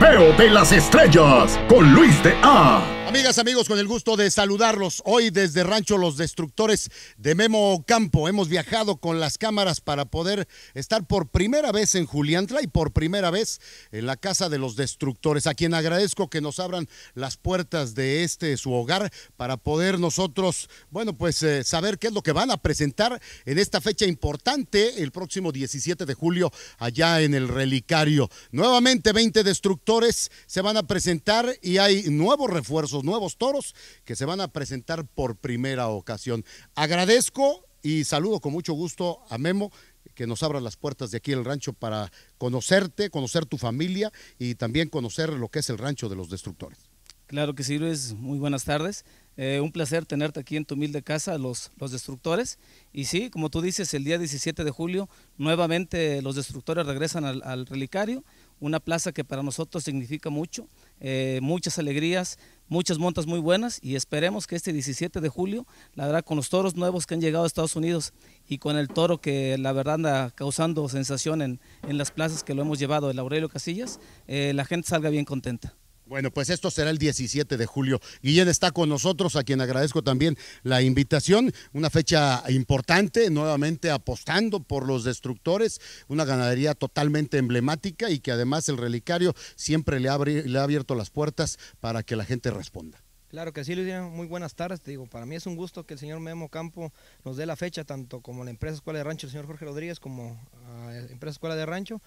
Veo de las Estrellas con Luis de A. Amigas, amigos, con el gusto de saludarlos. Hoy desde Rancho Los Destructores de Memo Campo hemos viajado con las cámaras para poder estar por primera vez en Juliantla y por primera vez en la Casa de los Destructores, a quien agradezco que nos abran las puertas de este su hogar para poder nosotros, bueno, pues eh, saber qué es lo que van a presentar en esta fecha importante el próximo 17 de julio allá en el Relicario. Nuevamente 20 destructores se van a presentar y hay nuevos refuerzos nuevos toros que se van a presentar por primera ocasión. Agradezco y saludo con mucho gusto a Memo que nos abra las puertas de aquí el rancho para conocerte, conocer tu familia y también conocer lo que es el rancho de los destructores. Claro que sí, Luis. Muy buenas tardes. Eh, un placer tenerte aquí en tu humilde casa, los, destructores. Y sí, como tú dices, el día 17 de julio nuevamente los destructores regresan al relicario una plaza que para nosotros significa mucho, eh, muchas alegrías, muchas montas muy buenas y esperemos que este 17 de julio, la verdad, con los toros nuevos que han llegado a Estados Unidos y con el toro que la verdad anda causando sensación en, las plazas que lo hemos llevado, el Aurelio Casillas, eh, la gente salga bien contenta. Bueno, pues esto será el 17 de julio. Guillén está con nosotros, a quien agradezco también la invitación. Una fecha importante, nuevamente apostando por los destructores, una ganadería totalmente emblemática y que además el relicario siempre le, abre, le ha abierto las puertas para que la gente responda. Claro que sí, Luis, Muy buenas tardes. Te digo, para mí es un gusto que el señor Memo Campo nos dé la fecha, tanto como la empresa Escuela de Rancho, el señor Jorge Rodríguez, como la ah, empresa Escuela de Rancho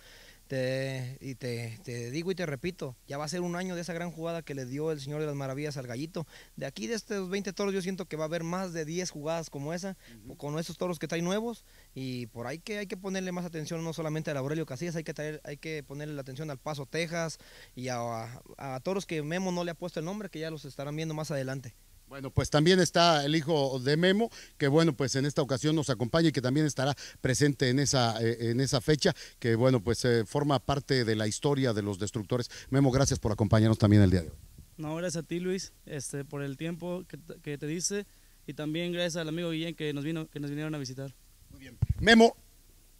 y te, te, digo y te repito, ya va a ser un año de esa gran jugada que le dio el Señor de las Maravillas al gallito. De aquí, de estos 20 toros, yo siento que va a haber más de 10 jugadas como esa, con esos toros que trae nuevos. Y por ahí que hay que ponerle más atención, no solamente al Aurelio Casillas, hay que, hay que ponerle la atención al Paso Texas y a toros que Memo no le ha puesto el nombre, que ya los estarán viendo más adelante. Bueno, pues también está el hijo de Memo, que bueno, pues en esta ocasión nos acompaña y que también estará presente en esa, eh, en esa fecha, que bueno, pues eh, forma parte de la historia de los destructores. Memo, gracias por acompañarnos también el día de hoy. No, gracias a ti Luis, este, por el tiempo que, te dice y también gracias al amigo Guillén que nos, vino, que nos vinieron a visitar. Muy bien. Memo,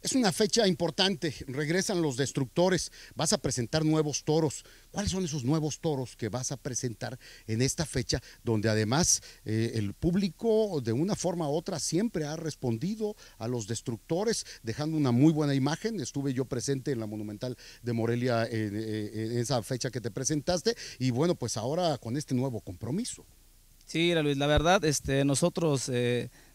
es una fecha importante, regresan los destructores, vas a presentar nuevos toros. ¿Cuáles son esos nuevos toros que vas a presentar en esta fecha donde además eh, el público de una forma u otra siempre ha respondido a los destructores dejando una muy buena imagen? Estuve yo presente en la Monumental de Morelia eh, eh, en, esa fecha que te presentaste y bueno, pues ahora con este nuevo compromiso. Sí, Luis, la verdad, este, nosotros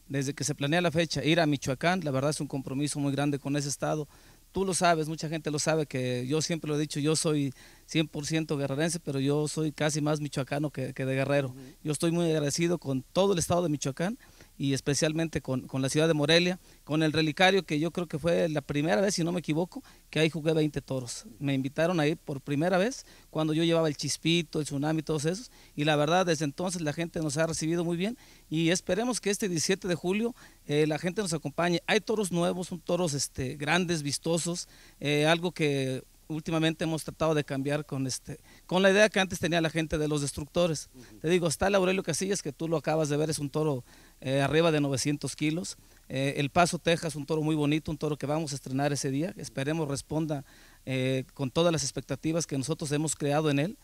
desde que se planea la fecha, ir a Michoacán, la verdad es un compromiso muy grande con ese estado. Tú lo sabes, mucha gente lo sabe, que yo siempre lo he dicho, yo soy 100% guerrerense, pero yo soy casi más michoacano que, que de guerrero. Yo estoy muy agradecido con todo el estado de Michoacán, y especialmente con, la ciudad de Morelia, con el relicario que yo creo que fue la primera vez, si no me equivoco, que ahí jugué 20 toros. Me invitaron ahí por primera vez cuando yo llevaba el chispito, el tsunami, todos esos. Y la verdad, desde entonces la gente nos ha recibido muy bien y esperemos que este 17 de julio eh, la gente nos acompañe. Hay toros nuevos, son toros este, grandes, vistosos, eh, algo que últimamente hemos tratado de cambiar con este con la idea que antes tenía la gente de los destructores. Te digo, está el Aurelio Casillas que tú lo acabas de ver, es un toro eh, arriba de 900 kilos. Eh, el Paso, Texas, un toro muy bonito, un toro que vamos a estrenar ese día. Esperemos responda eh, con todas las expectativas que nosotros hemos creado en él.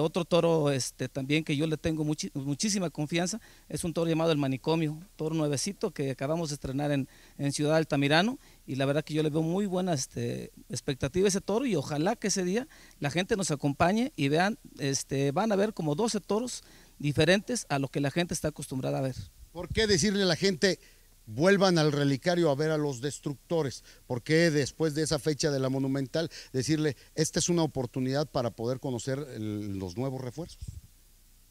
otro toro este, también que yo le tengo muchísima confianza es un toro llamado el Manicomio, toro nuevecito que acabamos de estrenar en, Ciudad Altamirano y la verdad que yo le veo muy buena este, expectativa a ese toro y ojalá que ese día la gente nos acompañe y vean, este, van a ver como 12 toros diferentes a lo que la gente está acostumbrada a ver. ¿Por qué decirle a la gente, vuelvan al relicario a ver a los destructores? ¿Por qué después de esa fecha de la monumental decirle, esta es una oportunidad para poder conocer los nuevos refuerzos?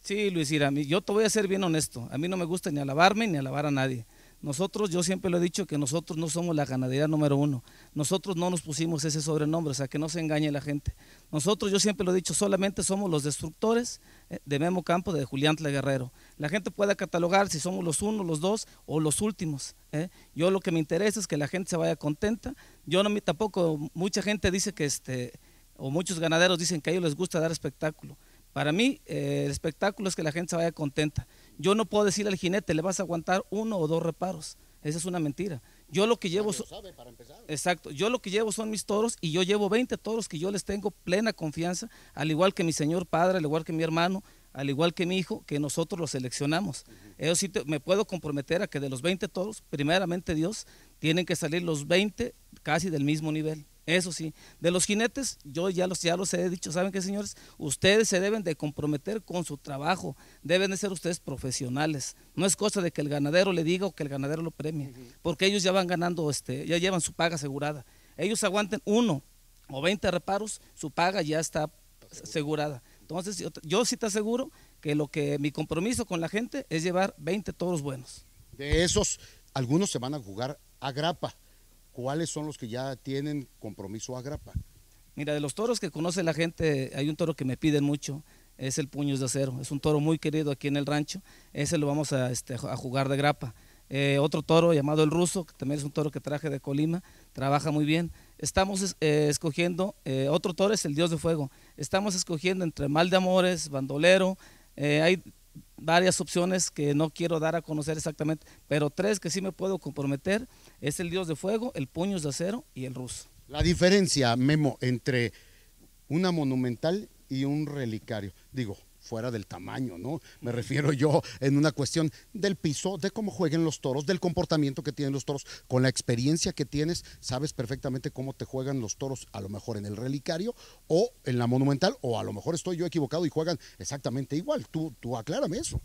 Sí, Luis Irami, yo te voy a ser bien honesto. A mí no me gusta ni alabarme ni alabar a nadie. Nosotros, yo siempre lo he dicho, que nosotros no somos la ganadería número uno. Nosotros no nos pusimos ese sobrenombre, o sea, que no se engañe la gente. Nosotros, yo siempre lo he dicho, solamente somos los destructores eh, de Memo Campo, de Julián Tla Guerrero. La gente puede catalogar si somos los uno, los dos o los últimos. ¿eh? Yo lo que me interesa es que la gente se vaya contenta. Yo no, tampoco, mucha gente dice que, este, o muchos ganaderos dicen que a ellos les gusta dar espectáculo. Para mí, eh, el espectáculo es que la gente se vaya contenta. Yo no puedo decir al jinete, le vas a aguantar uno o dos reparos. Esa es una mentira. Yo lo que llevo... Exacto. Yo lo que llevo son mis toros y yo llevo 20 toros que yo les tengo plena confianza, al igual que mi señor padre, al igual que mi hermano, al igual que mi hijo, que nosotros los seleccionamos. Eso sí me puedo comprometer a que de los 20 toros, primeramente Dios, tienen que salir los 20 casi del mismo nivel. Eso sí, de los jinetes, yo ya los, he dicho, ¿saben qué, señores? Ustedes se deben de comprometer con su trabajo, deben de ser ustedes profesionales. No es cosa de que el ganadero le diga o que el ganadero lo premie, porque ellos ya van ganando, este, ya llevan su paga asegurada. Ellos aguanten uno o veinte reparos, su paga ya está asegurada. Entonces, yo, sí te aseguro que lo que mi compromiso con la gente es llevar 20 toros buenos. De esos, algunos se van a jugar a grapa. ¿cuáles son los que ya tienen compromiso a grapa? Mira, de los toros que conoce la gente, hay un toro que me piden mucho, es el Puños de Acero. Es un toro muy querido aquí en el rancho. Ese lo vamos a, este, a jugar de grapa. Eh, otro toro llamado el Ruso, que también es un toro que traje de Colima, trabaja muy bien. Estamos eh, escogiendo, eh, otro toro es el Dios de Fuego. Estamos escogiendo entre Mal de Amores, Bandolero. hay varias opciones que no quiero dar a conocer exactamente, pero tres que sí me puedo comprometer es el dios de fuego, el puños de acero y el ruso. La diferencia, Memo, entre una monumental y un relicario, digo, fuera del tamaño, ¿no? Me refiero yo en una cuestión del piso, de cómo jueguen los toros, del comportamiento que tienen los toros, con la experiencia que tienes, sabes perfectamente cómo te juegan los toros, a lo mejor en el relicario o en la monumental, o a lo mejor estoy yo equivocado y juegan exactamente igual. Tú, tú aclárame eso.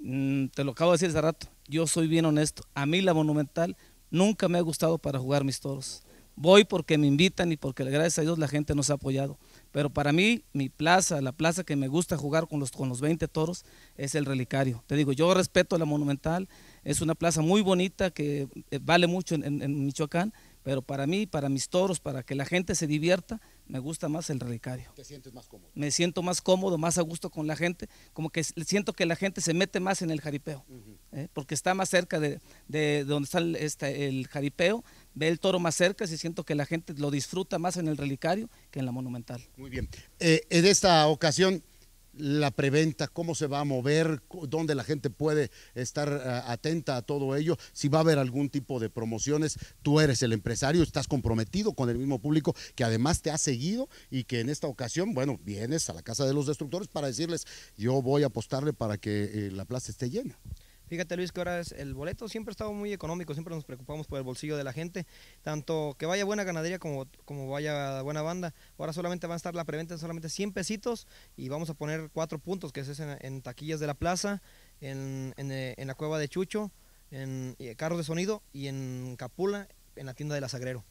Mm, te lo acabo de decir hace rato, yo soy bien honesto, a mí la monumental Nunca me ha gustado para jugar mis toros. Voy porque me invitan y porque gracias a Dios la gente nos ha apoyado. Pero para mí, mi plaza, la plaza que me gusta jugar con los, con los 20 toros, es el relicario. Te digo, yo respeto la monumental, es una plaza muy bonita que eh, vale mucho en Michoacán, pero para mí, para mis toros, para que la gente se divierta, me gusta más el relicario. más cómodo? Me siento más cómodo, más a gusto con la gente, como que siento que la gente se mete más en el jaripeo, ¿eh? porque está más cerca de, donde está el, jaripeo, ve el toro más cerca y siento que la gente lo disfruta más en el relicario que en la monumental. Muy bien. Eh, en esta ocasión, la preventa, cómo se va a mover, dónde la gente puede estar eh, atenta a todo ello, si va a haber algún tipo de promociones. Tú eres el empresario, estás comprometido con el mismo público que además te ha seguido y que en esta ocasión, bueno, vienes a la Casa de los Destructores para decirles, yo voy a apostarle para que eh, la plaza esté llena. Fíjate Luis que ahora el boleto siempre ha estado muy económico, siempre nos preocupamos por el bolsillo de la gente, tanto que vaya buena ganadería como, como vaya buena banda. Ahora solamente van a estar la preventa solamente 100 pesitos y vamos a poner cuatro puntos, que es en, taquillas de la plaza, en, eh, la cueva de Chucho, en, eh, carros de sonido y en Capula, en la tienda de la Sagrero.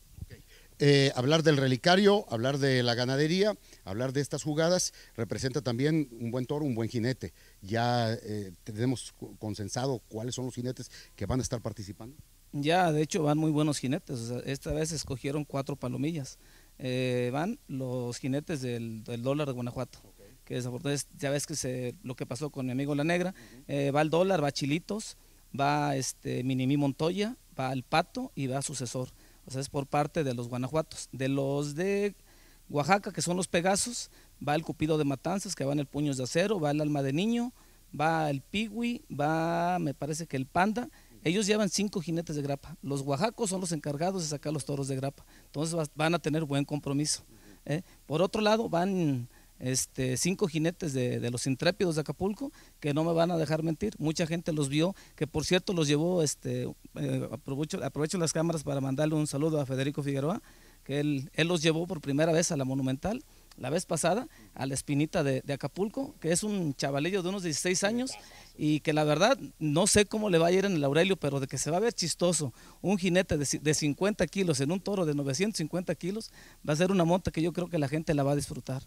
Eh, hablar del relicario, hablar de la ganadería, hablar de estas jugadas, representa también un buen toro, un buen jinete. Ya eh, tenemos consensado cuáles son los jinetes que van a estar participando. Ya, de hecho, van muy buenos jinetes. esta vez escogieron cuatro palomillas. Eh, van los jinetes del, dólar de Guanajuato. Que desafortunadamente, ya ves que se, lo que pasó con mi amigo La Negra. va el dólar, va Chilitos, va este, Montoya, va el Pato y va Sucesor. O sea, es por parte de los guanajuatos. De los de Oaxaca, que son los Pegasos, va el Cupido de Matanzas, que va en el Puños de Acero, va el Alma de Niño, va el Piwi, va, me parece que el Panda. Ellos llevan cinco jinetes de grapa. Los oaxacos son los encargados de sacar los toros de grapa. Entonces van a tener buen compromiso. ¿eh? Por otro lado, van este, cinco jinetes de, los intrépidos de Acapulco, que no me van a dejar mentir, mucha gente los vio, que por cierto los llevó, este, eh, aprovecho, las cámaras para mandarle un saludo a Federico Figueroa, que él, los llevó por primera vez a la Monumental, la vez pasada, a la Espinita de, Acapulco, que es un chavalillo de unos 16 años y que la verdad no sé cómo le va a ir en el Aurelio, pero de que se va a ver chistoso un jinete de, de 50 kilos en un toro de 950 kilos, va a ser una monta que yo creo que la gente la va a disfrutar.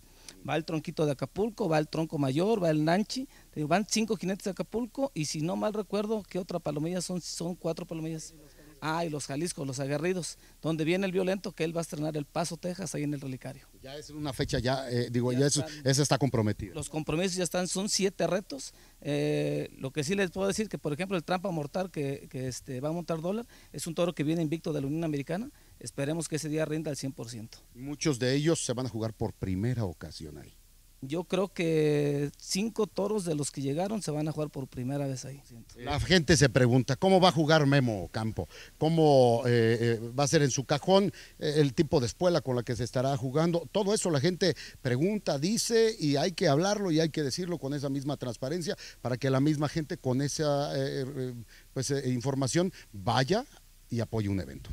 Va el tronquito de Acapulco, va el tronco mayor, va el nanchi, van cinco jinetes de Acapulco y si no mal recuerdo, ¿qué otra palomilla son? Son cuatro palomillas. Ah, y los Jalisco, los aguerridos, donde viene el violento que él va a estrenar el Paso, Texas, ahí en el relicario. Ya es una fecha, ya, eh, digo, ya, eso, está comprometido. Los compromisos ya están, son siete retos. Eh, lo que sí les puedo decir que, por ejemplo, el trampa mortal que, que este, va a montar dólar es un toro que viene invicto de la Unión Americana. Esperemos que ese día rinda al 100%. Muchos de ellos se van a jugar por primera ocasión ahí. Yo creo que cinco toros de los que llegaron se van a jugar por primera vez ahí. La gente se pregunta, ¿cómo va a jugar Memo Campo? ¿Cómo eh, eh, va a ser en su cajón eh, el tipo de espuela con la que se estará jugando? Todo eso la gente pregunta, dice y hay que hablarlo y hay que decirlo con esa misma transparencia para que la misma gente con esa pues, información vaya y apoye un evento.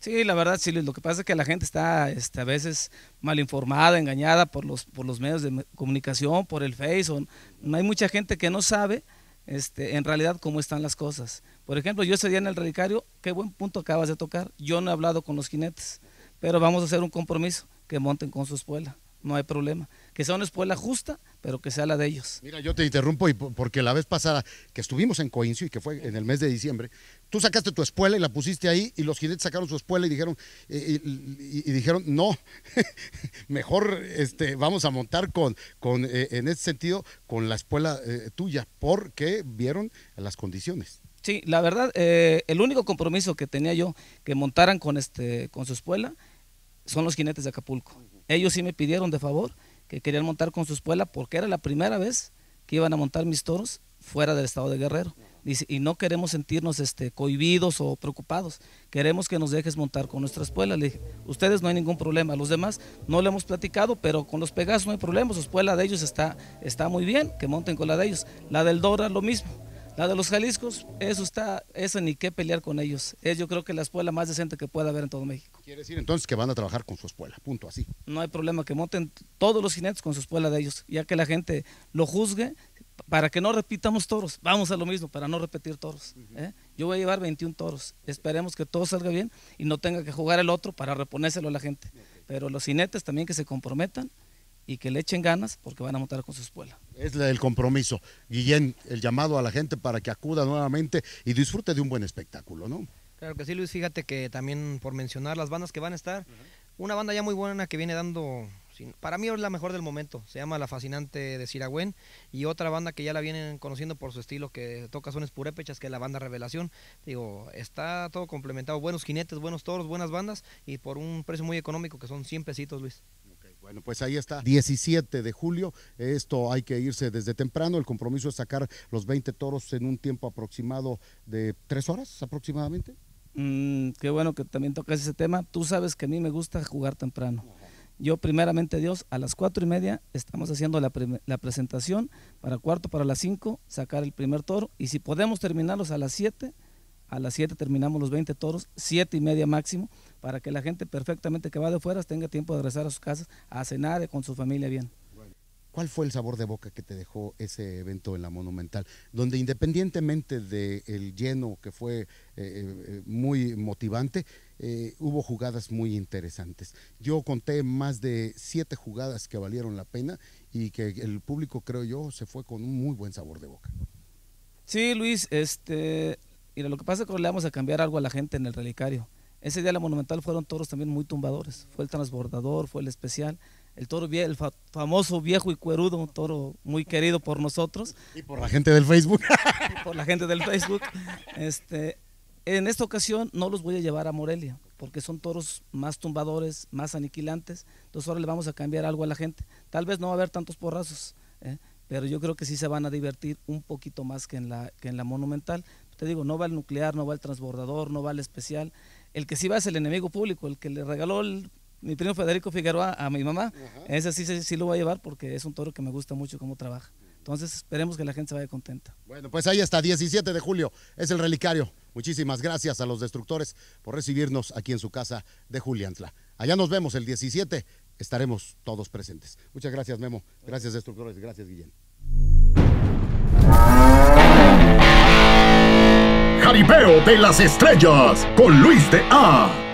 Sí, la verdad, sí, lo que pasa es que la gente está este, a veces mal informada, engañada por los, por los medios de comunicación, por el Facebook. Hay mucha gente que no sabe este, en realidad cómo están las cosas. Por ejemplo, yo ese día en el radicario, qué buen punto acabas de tocar. Yo no he hablado con los jinetes, pero vamos a hacer un compromiso, que monten con su espuela, no hay problema. Que sea una espuela justa pero que sea la de ellos. Mira, yo te interrumpo y porque la vez pasada que estuvimos en Coincio y que fue en el mes de diciembre, tú sacaste tu espuela y la pusiste ahí y los jinetes sacaron su espuela y dijeron y, dijeron no, mejor este vamos a montar con eh, en ese sentido con la espuela eh, tuya porque vieron las condiciones. Sí, la verdad eh, el único compromiso que tenía yo que montaran con este con su espuela son los jinetes de Acapulco. Ellos sí me pidieron de favor que querían montar con su espuela porque era la primera vez que iban a montar mis toros fuera del estado de Guerrero. y no queremos sentirnos este, cohibidos o preocupados, queremos que nos dejes montar con nuestra espuela. ustedes no hay ningún problema, los demás no lo hemos platicado, pero con los Pegasos no hay problema, su espuela de ellos está, está muy bien, que monten con la de ellos. La del Dora lo mismo, la de los Jaliscos, eso está, eso ni qué pelear con ellos. Es yo creo que la espuela más decente que pueda haber en todo México. Quiere decir entonces que van a trabajar con su espuela, punto así. No hay problema que monten todos los jinetes con su espuela de ellos, ya que la gente lo juzgue para que no repitamos toros. Vamos a lo mismo, para no repetir toros. ¿eh? Yo voy a llevar 21 toros. Esperemos que todo salga bien y no tenga que jugar el otro para reponérselo a la gente. Pero los jinetes también que se comprometan y que le echen ganas porque van a montar con su espuela. Es el compromiso. Guillén, el llamado a la gente para que acuda nuevamente y disfrute de un buen espectáculo, ¿no? Claro que sí, Luis. Fíjate que también por mencionar las bandas que van a estar, una banda ya muy buena que viene dando, para mí es la mejor del momento, se llama La Fascinante de Siragüen y otra banda que ya la vienen conociendo por su estilo que toca sones purépechas que es la banda Revelación. Digo, está todo complementado, buenos jinetes, buenos toros, buenas bandas y por un precio muy económico que son 100 pesitos, Luis. Bueno, pues ahí está, 17 de julio. Esto hay que irse desde temprano. El compromiso es sacar los 20 toros en un tiempo aproximado de tres horas aproximadamente. Mm, qué bueno que también tocas ese tema. Tú sabes que a mí me gusta jugar temprano. Yo primeramente Dios, a las cuatro y media estamos haciendo la, presentación para cuarto para las cinco, sacar el primer toro y si podemos terminarlos a las siete, a las 7 terminamos los 20 toros, Siete y media máximo, para que la gente perfectamente que va de fuera tenga tiempo de regresar a sus casas a cenar con su familia bien. ¿Cuál fue el sabor de boca que te dejó ese evento en la Monumental? Donde independientemente del lleno que fue eh, eh, muy motivante, eh, hubo jugadas muy interesantes. Yo conté más de siete jugadas que valieron la pena y que el público, creo yo, se fue con un muy buen sabor de boca. Sí, Luis, este, lo que pasa es que le vamos a cambiar algo a la gente en el relicario. Ese día la Monumental fueron toros también muy tumbadores. Fue el transbordador, fue el especial el toro el famoso viejo y cuerudo, un toro muy querido por nosotros. Y por la gente del Facebook. por la gente del Facebook. Este, en esta ocasión no los voy a llevar a Morelia, porque son toros más tumbadores, más aniquilantes. Entonces ahora le vamos a cambiar algo a la gente. Tal vez no va a haber tantos porrazos, ¿eh? pero yo creo que sí se van a divertir un poquito más que en la, que en la monumental. Te digo, no va el nuclear, no va el transbordador, no va el especial. El que sí va es el enemigo público, el que le regaló el mi primo Federico Figueroa a mi mamá. Ese sí, lo va a llevar porque es un toro que me gusta mucho cómo trabaja. Entonces esperemos que la gente se vaya contenta. Bueno, pues ahí está, 17 de julio es el relicario. Muchísimas gracias a los destructores por recibirnos aquí en su casa de Juliantla. Allá nos vemos el 17, estaremos todos presentes. Muchas gracias Memo, gracias destructores, gracias Guillén. Jaripeo de las Estrellas con Luis de A.